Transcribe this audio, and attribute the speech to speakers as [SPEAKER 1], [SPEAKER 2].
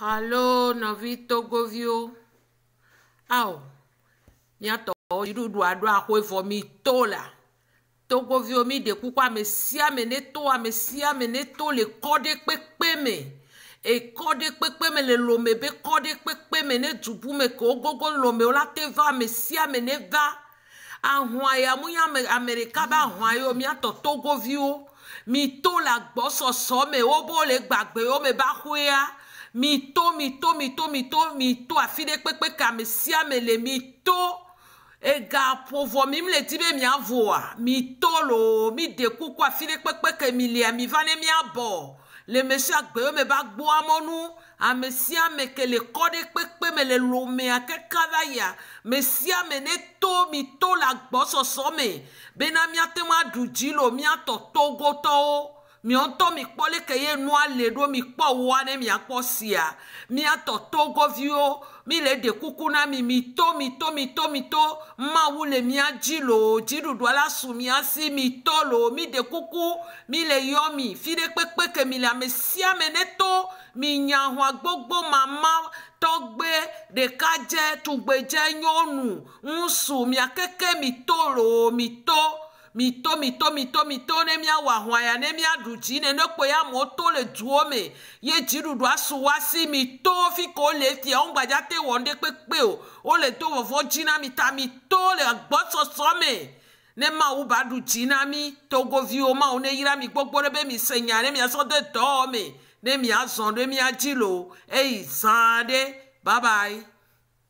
[SPEAKER 1] Halo nɔvi togoviwo. Ao, miatɔwo dziɖuɖu aɖo axoe vɔ mi to la. Togoviwo mi ɖe kuku ame sia me ne to ame sia me ne to le kɔ ɖe kpekpe me. Ekɔ ɖe kpekpe me le lome be kɔ ɖe kpekpe me ne dubu me ke wogogo lome wo la te va ame sia me ne va. Ahɔa ya mu ya ame ɖeka be ahɔa yewo miatɔ togoviwo mi to la gbɔsɔsɔ me wobo le gbagbewo me ba xoea mito mito mito mito mito afi ɖe kpekpe ka me sia me le mito ega ƒovɔ mi le di be miavoa mito lo mi de kuku afi ɖe kpekpe ke mi lia mi va ne abo. le me sia gbe me va gbɔ amɔnu ame sia me ke le kɔ ɖe kpekpe me le lomea keka va ya me sia me ne to mi to le agbɔsɔsɔ me bena miate ŋu aɖu dzi lo miatɔ togotɔwo miɔtɔ mi kpɔ leke ye nua le ɖo mi kpɔ woa ne miakpɔ sia go togɔviwo mi le de kukuna mi mi to mi to mi to mi to mawu le mia dzi lo dziɖuɖua la su mia si mi to lo mi de kuku mi le yomi mi fi ɖe ke mi le ame sia me ne to mi nyahua gbogbo mama tɔgbe ɖekadze tugbedze nyɔnu ŋusu miakeke mi to lo mi to mito mito mito mito ne miawɔ ahoanya ne miaɖu dzi ne ne kpo ya amewo to le duwo me ye dziɖuɖua su wa si mito fi ko le fia wo gbadza te wɔm ɖe kpekpe o wole do vɔvɔ dzi na mi ta mito le gbɔsɔsɔ me ne mawu ba ɖu dzi na mi togoviwo mawu ne yra mi gbogbo ɖe be mi se nya ne miasɔ de dɔwɔ me ne miazɔ ɖe mia lo eyi zã ɖe babae.